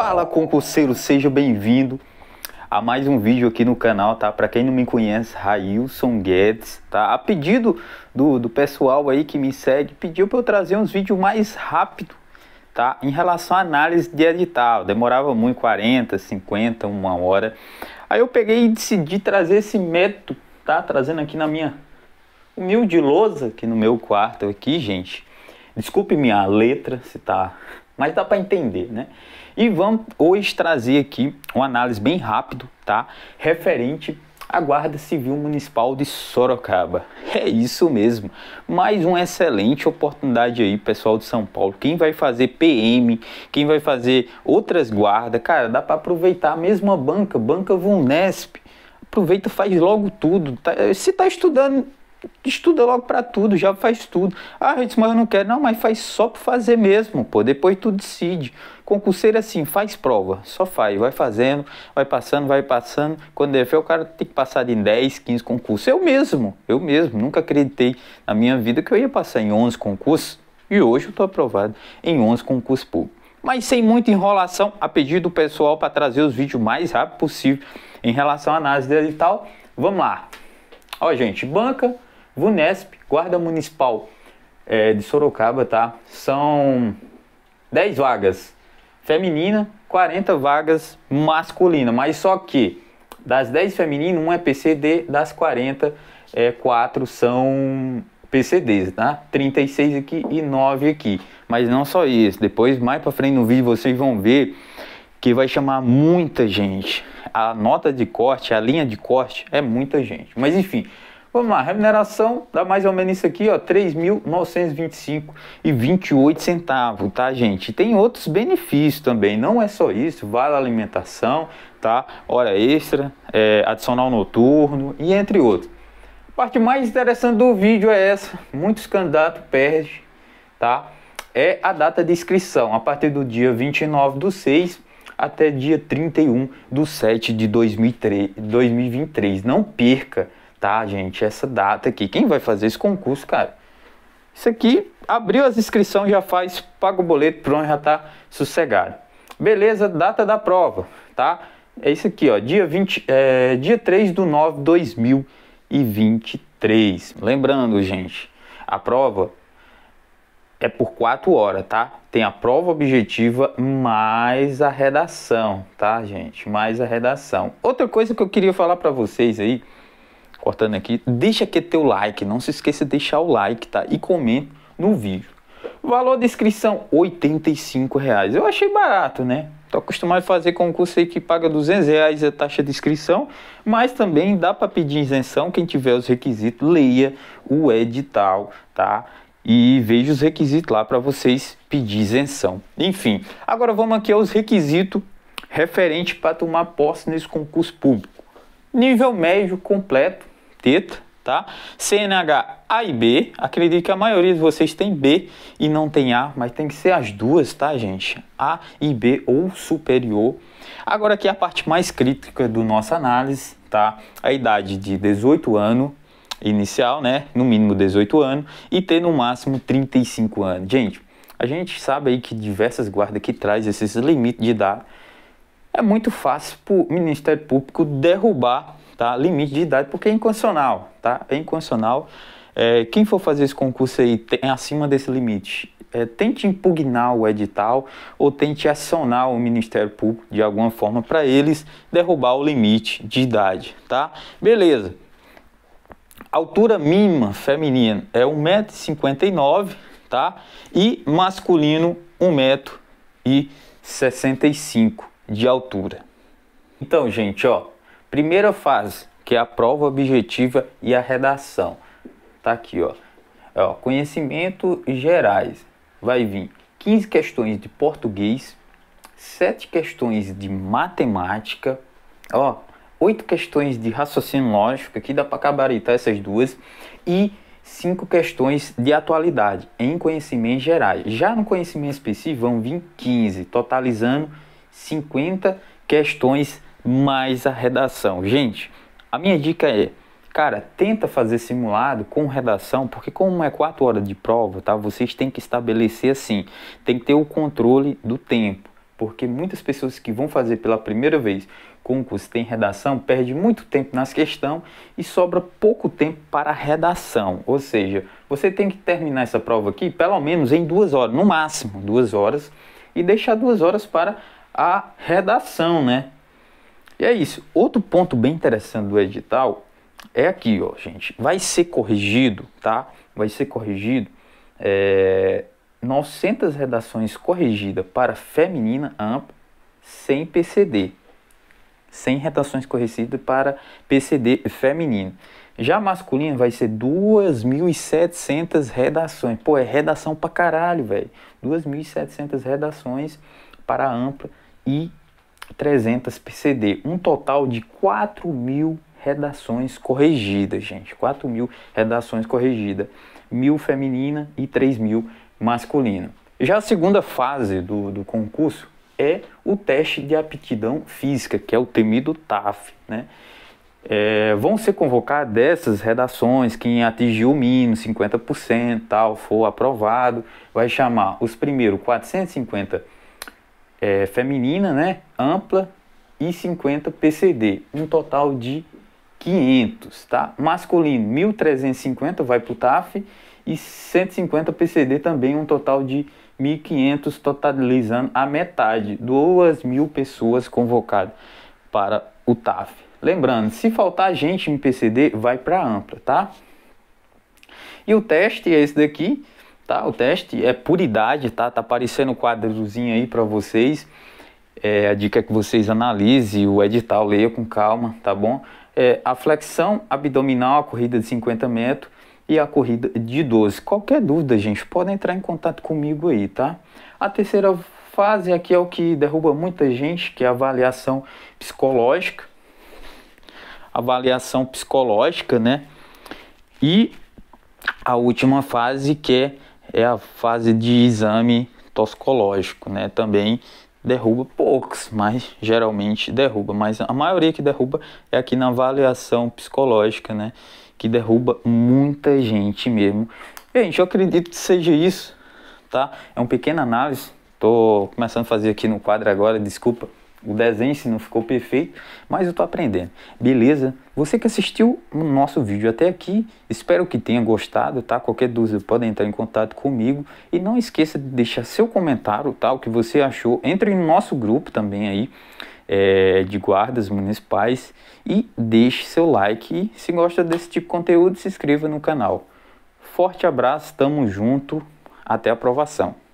Fala concurseiro, seja bem-vindo a mais um vídeo aqui no canal, tá? Para quem não me conhece, Railson Guedes, tá? A pedido do, do pessoal aí que me segue, pediu para eu trazer uns vídeos mais rápido, tá? Em relação à análise de edital, demorava muito, 40, 50, uma hora. Aí eu peguei e decidi trazer esse método, tá? Trazendo aqui na minha humilde lousa, aqui no meu quarto aqui, gente. Desculpe minha letra se tá mas dá para entender, né? E vamos hoje trazer aqui uma análise bem rápido, tá? Referente à Guarda Civil Municipal de Sorocaba. É isso mesmo. Mais uma excelente oportunidade aí, pessoal de São Paulo. Quem vai fazer PM, quem vai fazer outras guardas, cara, dá para aproveitar a mesma banca, banca Vunesp. Aproveita, faz logo tudo. Tá? Se tá estudando estuda logo para tudo, já faz tudo. Ah, eu disse, mas eu não quero. Não, mas faz só para fazer mesmo, pô. Depois tu decide. Concurseiro assim, faz prova, só faz, vai fazendo, vai passando, vai passando. Quando der fé, o cara tem que passar de 10, 15 concursos. Eu mesmo, eu mesmo, nunca acreditei na minha vida que eu ia passar em 11 concursos e hoje eu estou aprovado em 11 concursos públicos. Mas sem muita enrolação, a pedido do pessoal para trazer os vídeos mais rápido possível em relação à análise dele e tal. Vamos lá. Ó, gente, banca, VUNESP, Guarda Municipal é, de Sorocaba, tá? São 10 vagas feminina, 40 vagas masculina, mas só que das 10 femininas, 1 é PCD, das 40, é, 4 são PCDs, tá? 36 aqui e 9 aqui. Mas não só isso, depois mais pra frente no vídeo vocês vão ver que vai chamar muita gente. A nota de corte, a linha de corte é muita gente. Mas enfim, Vamos lá, remuneração dá mais ou menos isso aqui, ó, 3.925,28 centavos, tá, gente? Tem outros benefícios também, não é só isso, vale alimentação, tá? Hora extra, é, adicional noturno e entre outros. A parte mais interessante do vídeo é essa, muitos candidatos perdem, tá? É a data de inscrição, a partir do dia 29 do 6 até dia 31 do 7 de 2023. Não perca, tá, gente, essa data aqui, quem vai fazer esse concurso, cara? Isso aqui abriu as inscrições, já faz, paga o boleto, pronto, já tá sossegado. Beleza, data da prova, tá? É isso aqui, ó, dia, 20, é, dia 3 do 9 de 2023. Lembrando, gente, a prova é por 4 horas, tá? Tem a prova objetiva mais a redação, tá, gente? Mais a redação. Outra coisa que eu queria falar para vocês aí cortando aqui, deixa aqui teu like, não se esqueça de deixar o like, tá? E comenta no vídeo. Valor da inscrição, 85 reais. Eu achei barato, né? Estou acostumado a fazer concurso aí que paga 200 reais a taxa de inscrição, mas também dá para pedir isenção. Quem tiver os requisitos, leia o edital, tá? E veja os requisitos lá para vocês pedir isenção. Enfim, agora vamos aqui aos requisitos referentes para tomar posse nesse concurso público. Nível médio completo, teta, tá? CNH A e B, acredito que a maioria de vocês tem B e não tem A, mas tem que ser as duas, tá, gente? A e B ou superior. Agora aqui a parte mais crítica do nossa análise, tá? A idade de 18 anos inicial, né? No mínimo 18 anos e ter no máximo 35 anos. Gente, a gente sabe aí que diversas guardas que traz esses limites de idade é muito fácil para o Ministério Público derrubar tá? Limite de idade, porque é incondicional, tá? É incondicional. É, quem for fazer esse concurso aí tem, é acima desse limite, é, tente impugnar o edital ou tente acionar o Ministério Público de alguma forma para eles derrubar o limite de idade, tá? Beleza. Altura mínima feminina é 1,59m, tá? E masculino 1,65m de altura. Então, gente, ó, Primeira fase, que é a prova objetiva e a redação. Tá aqui, ó. É, ó conhecimento gerais. Vai vir 15 questões de português, 7 questões de matemática, ó, 8 questões de raciocínio lógico, aqui dá para cabaritar essas duas, e cinco questões de atualidade em conhecimentos gerais. Já no conhecimento específico vão vir 15, totalizando 50 questões mais a redação. Gente, a minha dica é, cara, tenta fazer simulado com redação, porque como é 4 horas de prova, tá? Vocês têm que estabelecer assim, tem que ter o controle do tempo, porque muitas pessoas que vão fazer pela primeira vez concurso tem redação, perde muito tempo nas questões e sobra pouco tempo para a redação. Ou seja, você tem que terminar essa prova aqui pelo menos em duas horas, no máximo duas horas, e deixar duas horas para a redação, né? E é isso. Outro ponto bem interessante do edital é aqui, ó, gente. Vai ser corrigido, tá? Vai ser corrigido é, 900 redações corrigidas para feminina ampla sem PCD. 100 redações corrigidas para PCD feminino. Já masculino vai ser 2.700 redações. Pô, é redação pra caralho, velho. 2.700 redações para ampla e 300 PCD, um total de 4 mil redações corrigidas, gente. 4 mil redações corrigidas, mil feminina e 3 mil masculina. Já a segunda fase do, do concurso é o teste de aptidão física, que é o temido TAF, né? É, vão ser convocadas dessas redações, quem atingiu o mínimo, 50% tal, for aprovado, vai chamar os primeiros 450 é, feminina, né, ampla e 50 PCD, um total de 500, tá? Masculino 1350 vai para o TAF e 150 PCD também, um total de 1500, totalizando a metade, 2.000 mil pessoas convocadas para o TAF. Lembrando, se faltar gente em PCD, vai para ampla, tá? E o teste é esse daqui, Tá, o teste é por idade, tá? Tá aparecendo o um quadrozinho aí para vocês. É, a dica é que vocês analisem o edital, leia com calma, tá bom? É, a flexão abdominal, a corrida de 50 metros e a corrida de 12. Qualquer dúvida, gente, podem entrar em contato comigo aí, tá? A terceira fase aqui é o que derruba muita gente, que é a avaliação psicológica. Avaliação psicológica, né? E a última fase que é é a fase de exame toxicológico, né? Também derruba poucos, mas geralmente derruba, mas a maioria que derruba é aqui na avaliação psicológica, né? Que derruba muita gente mesmo. Gente, eu acredito que seja isso, tá? É uma pequena análise. Tô começando a fazer aqui no quadro agora, desculpa o desenho se não ficou perfeito, mas eu estou aprendendo. Beleza? Você que assistiu o nosso vídeo até aqui, espero que tenha gostado, tá? Qualquer dúvida pode entrar em contato comigo e não esqueça de deixar seu comentário, tá? O que você achou. Entre no nosso grupo também aí é, de guardas municipais e deixe seu like. E se gosta desse tipo de conteúdo, se inscreva no canal. Forte abraço, tamo junto, até a aprovação.